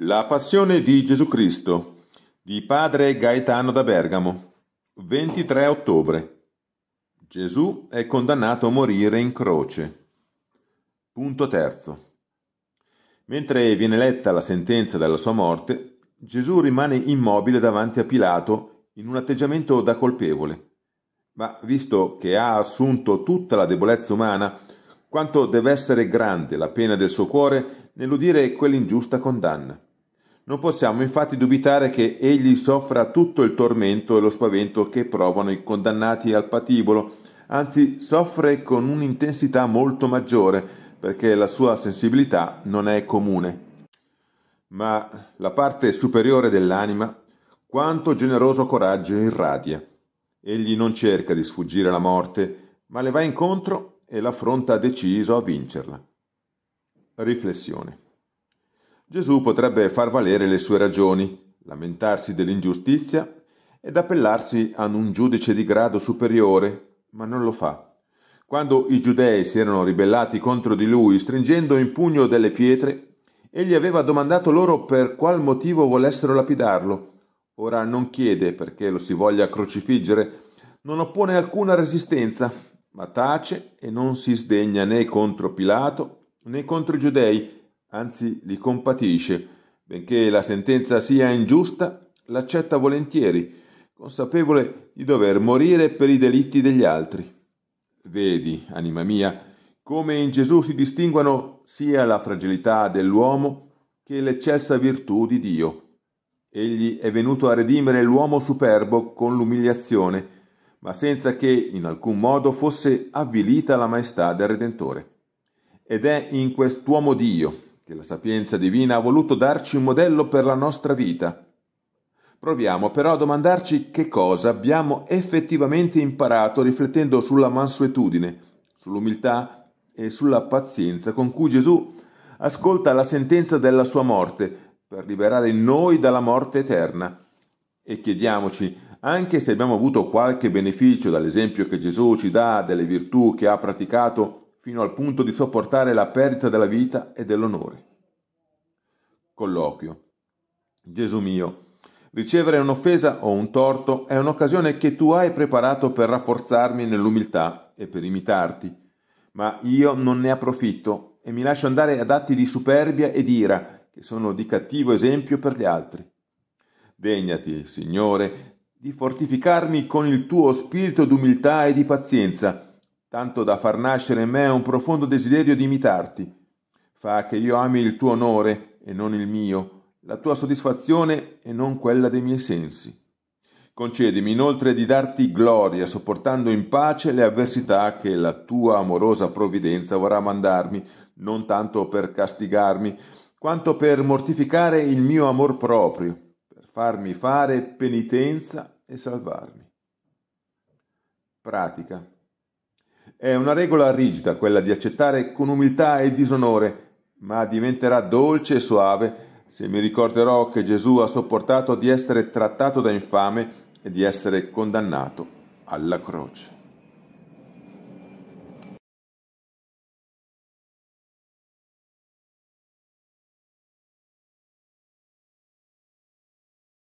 La Passione di Gesù Cristo di Padre Gaetano da Bergamo 23 ottobre Gesù è condannato a morire in croce. Punto terzo. Mentre viene letta la sentenza della sua morte, Gesù rimane immobile davanti a Pilato in un atteggiamento da colpevole. Ma visto che ha assunto tutta la debolezza umana, quanto deve essere grande la pena del suo cuore nell'udire quell'ingiusta condanna. Non possiamo infatti dubitare che egli soffra tutto il tormento e lo spavento che provano i condannati al patibolo, anzi soffre con un'intensità molto maggiore, perché la sua sensibilità non è comune. Ma la parte superiore dell'anima, quanto generoso coraggio irradia. Egli non cerca di sfuggire alla morte, ma le va incontro e l'affronta deciso a vincerla. Riflessione. Gesù potrebbe far valere le sue ragioni, lamentarsi dell'ingiustizia ed appellarsi a un giudice di grado superiore, ma non lo fa. Quando i giudei si erano ribellati contro di lui, stringendo in pugno delle pietre, egli aveva domandato loro per qual motivo volessero lapidarlo. Ora non chiede perché lo si voglia crocifiggere, non oppone alcuna resistenza, ma tace e non si sdegna né contro Pilato né contro i giudei, anzi li compatisce. Benché la sentenza sia ingiusta, l'accetta volentieri, consapevole di dover morire per i delitti degli altri. Vedi, anima mia, come in Gesù si distinguono sia la fragilità dell'uomo che l'eccelsa virtù di Dio. Egli è venuto a redimere l'uomo superbo con l'umiliazione, ma senza che in alcun modo fosse avvilita la maestà del Redentore. Ed è in quest'uomo Dio che la sapienza divina ha voluto darci un modello per la nostra vita. Proviamo però a domandarci che cosa abbiamo effettivamente imparato riflettendo sulla mansuetudine, sull'umiltà e sulla pazienza con cui Gesù ascolta la sentenza della sua morte per liberare noi dalla morte eterna. E chiediamoci, anche se abbiamo avuto qualche beneficio dall'esempio che Gesù ci dà delle virtù che ha praticato fino al punto di sopportare la perdita della vita e dell'onore. Colloquio. Gesù mio, ricevere un'offesa o un torto è un'occasione che tu hai preparato per rafforzarmi nell'umiltà e per imitarti, ma io non ne approfitto e mi lascio andare ad atti di superbia ed ira, che sono di cattivo esempio per gli altri. Degnati, Signore, di fortificarmi con il tuo spirito d'umiltà e di pazienza, tanto da far nascere in me un profondo desiderio di imitarti. Fa che io ami il tuo onore e non il mio, la tua soddisfazione e non quella dei miei sensi. Concedimi inoltre di darti gloria, sopportando in pace le avversità che la tua amorosa provvidenza vorrà mandarmi, non tanto per castigarmi, quanto per mortificare il mio amor proprio, per farmi fare penitenza e salvarmi. Pratica. È una regola rigida quella di accettare con umiltà e disonore, ma diventerà dolce e soave se mi ricorderò che Gesù ha sopportato di essere trattato da infame e di essere condannato alla croce.